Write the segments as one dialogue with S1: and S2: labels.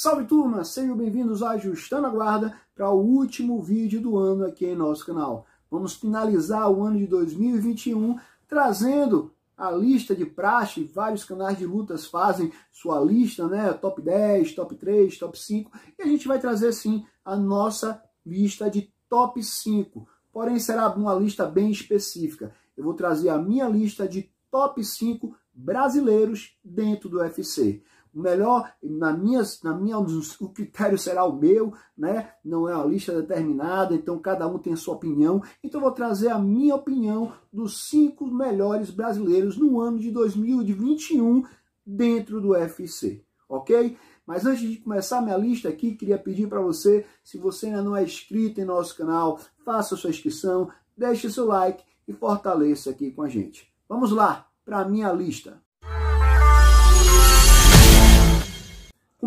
S1: Salve turma, sejam bem-vindos a Ajustando a Guarda para o último vídeo do ano aqui em nosso canal. Vamos finalizar o ano de 2021 trazendo a lista de praxe, vários canais de lutas fazem sua lista, né? Top 10, top 3, top 5, e a gente vai trazer sim a nossa lista de top 5. Porém, será uma lista bem específica. Eu vou trazer a minha lista de top 5 brasileiros dentro do UFC. O melhor, na minha, na minha, o critério será o meu, né? Não é uma lista determinada, então cada um tem a sua opinião. Então eu vou trazer a minha opinião dos cinco melhores brasileiros no ano de 2021 dentro do UFC, ok? Mas antes de começar minha lista aqui, queria pedir para você, se você ainda não é inscrito em nosso canal, faça sua inscrição, deixe seu like e fortaleça aqui com a gente. Vamos lá para a minha lista.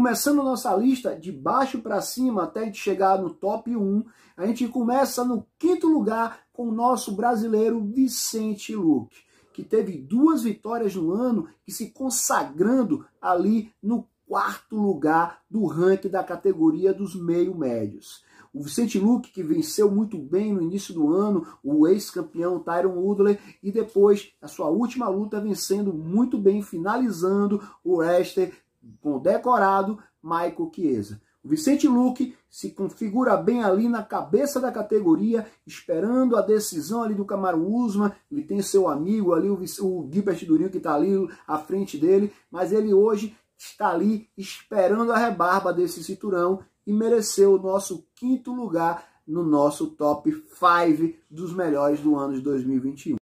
S1: começando nossa lista de baixo para cima até a gente chegar no top 1. A gente começa no quinto lugar com o nosso brasileiro Vicente Luque, que teve duas vitórias no ano e se consagrando ali no quarto lugar do ranking da categoria dos meio médios. O Vicente Luque, que venceu muito bem no início do ano, o ex-campeão Tyron Woodley, e depois, a sua última luta, vencendo muito bem, finalizando o Lester com o decorado Michael Chiesa. O Vicente Luque se configura bem ali na cabeça da categoria, esperando a decisão ali do Camaro Usman. Ele tem seu amigo ali, o, o Gilbert Durinho, que está ali à frente dele, mas ele hoje está ali esperando a rebarba desse cinturão e mereceu o nosso quinto lugar no nosso top 5 dos melhores do ano de 2021.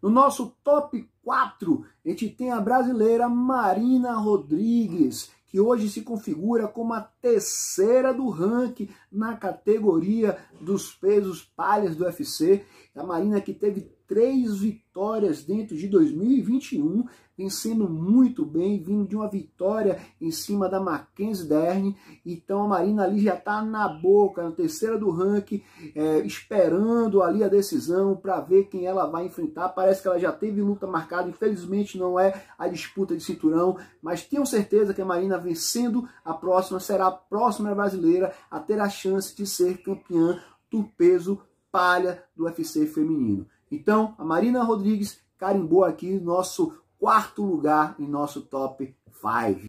S1: No nosso top 4, a gente tem a brasileira Marina Rodrigues, que hoje se configura como a terceira do ranking na categoria dos pesos palhas do UFC. A Marina que teve três vitórias dentro de 2021, vencendo muito bem, vindo de uma vitória em cima da Mackenzie Dern. Então a Marina ali já está na boca, na terceira do ranking, é, esperando ali a decisão para ver quem ela vai enfrentar. Parece que ela já teve luta marcada, infelizmente não é a disputa de cinturão, mas tenho certeza que a Marina vencendo a próxima será a próxima brasileira a ter a chance de ser campeã do peso palha do UFC feminino. Então, a Marina Rodrigues carimbou aqui nosso quarto lugar em nosso top 5.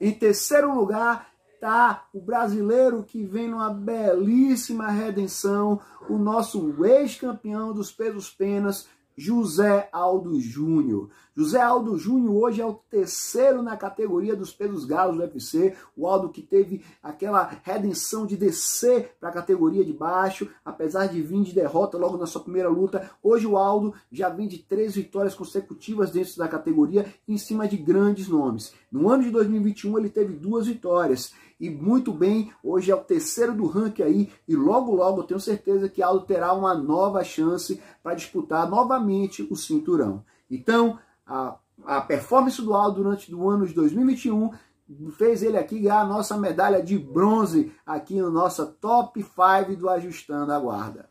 S1: Em terceiro lugar tá o brasileiro que vem numa belíssima redenção, o nosso ex-campeão dos pesos penas, José Aldo Júnior. José Aldo Júnior hoje é o terceiro na categoria dos pesos galos do UFC. O Aldo que teve aquela redenção de descer para a categoria de baixo, apesar de vir de derrota logo na sua primeira luta. Hoje o Aldo já vem de três vitórias consecutivas dentro da categoria em cima de grandes nomes. No ano de 2021 ele teve duas vitórias e muito bem. Hoje é o terceiro do ranking aí e logo logo eu tenho certeza que Aldo terá uma nova chance para disputar novamente o cinturão. Então, a, a performance do Aldo durante o ano de 2021 fez ele aqui ganhar a nossa medalha de bronze aqui no nossa top 5 do Ajustando a Guarda.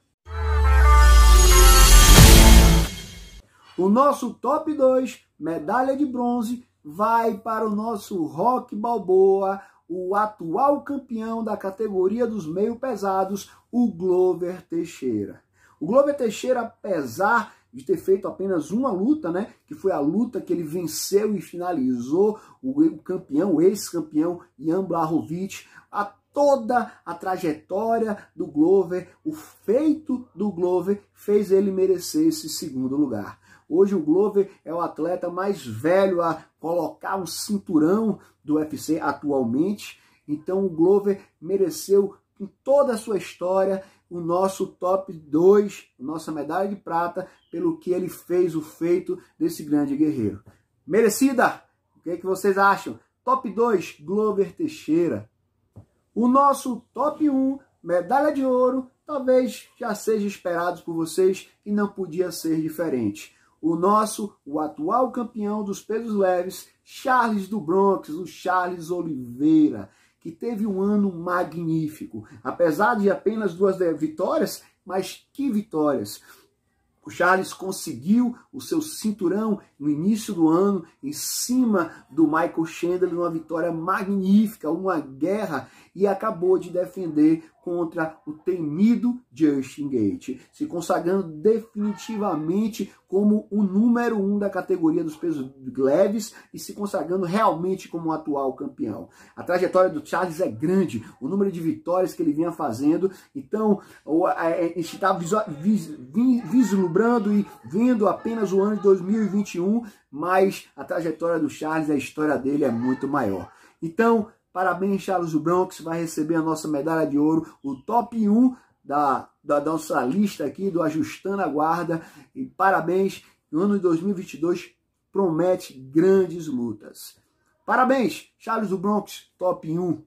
S1: O nosso top 2, medalha de bronze, vai para o nosso Rock Balboa, o atual campeão da categoria dos meio pesados, o Glover Teixeira. O Glover Teixeira, apesar de ter feito apenas uma luta, né, que foi a luta que ele venceu e finalizou o campeão, o ex-campeão Ian Blachowicz, a toda a trajetória do Glover, o feito do Glover fez ele merecer esse segundo lugar. Hoje o Glover é o atleta mais velho a colocar um cinturão do UFC atualmente. Então o Glover mereceu em toda a sua história o nosso top 2, nossa medalha de prata, pelo que ele fez, o feito desse grande guerreiro. Merecida! O que, é que vocês acham? Top 2, Glover Teixeira. O nosso top 1, um, medalha de ouro, talvez já seja esperado por vocês e não podia ser diferente o nosso, o atual campeão dos pesos leves, Charles do Bronx, o Charles Oliveira, que teve um ano magnífico. Apesar de apenas duas vitórias, mas que vitórias! O Charles conseguiu o seu cinturão no início do ano, em cima do Michael Chandler, numa vitória magnífica, uma guerra e acabou de defender contra o temido Justin Gate, se consagrando definitivamente como o número um da categoria dos pesos leves e se consagrando realmente como o atual campeão. A trajetória do Charles é grande, o número de vitórias que ele vinha fazendo, então é, a gente está vislumbrando e vendo apenas o ano de 2021, mas a trajetória do Charles, a história dele é muito maior. Então, Parabéns, Charles Bronx, vai receber a nossa medalha de ouro, o top 1 da, da nossa lista aqui do Ajustando a Guarda. E parabéns, o ano de 2022 promete grandes lutas. Parabéns, Charles do Bronx, top 1.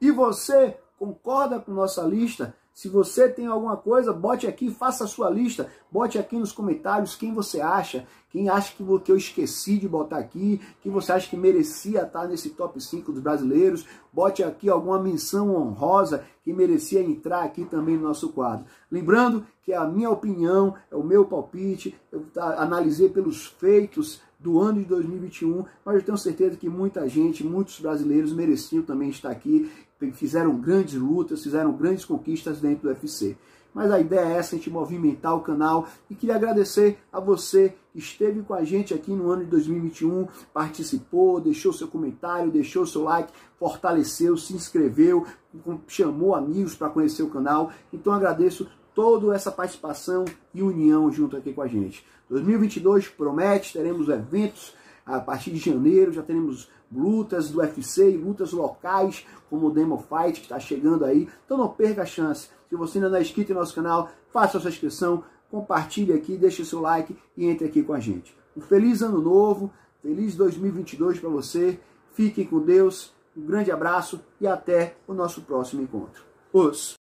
S1: E você concorda com nossa lista? Se você tem alguma coisa, bote aqui, faça a sua lista, bote aqui nos comentários quem você acha, quem acha que eu esqueci de botar aqui, quem você acha que merecia estar nesse top 5 dos brasileiros, bote aqui alguma menção honrosa que merecia entrar aqui também no nosso quadro. Lembrando que a minha opinião, é o meu palpite, eu analisei pelos feitos do ano de 2021, mas eu tenho certeza que muita gente, muitos brasileiros mereciam também estar aqui fizeram grandes lutas, fizeram grandes conquistas dentro do UFC. Mas a ideia é essa, a é gente movimentar o canal e queria agradecer a você que esteve com a gente aqui no ano de 2021, participou, deixou seu comentário, deixou seu like, fortaleceu, se inscreveu, chamou amigos para conhecer o canal. Então agradeço toda essa participação e união junto aqui com a gente. 2022 promete, teremos eventos a partir de janeiro, já teremos lutas do UFC e lutas locais, como o Demo Fight, que está chegando aí. Então não perca a chance. Se você ainda não é inscrito no nosso canal, faça a sua inscrição, compartilhe aqui, deixe seu like e entre aqui com a gente. Um feliz ano novo, feliz 2022 para você. Fiquem com Deus, um grande abraço e até o nosso próximo encontro. Os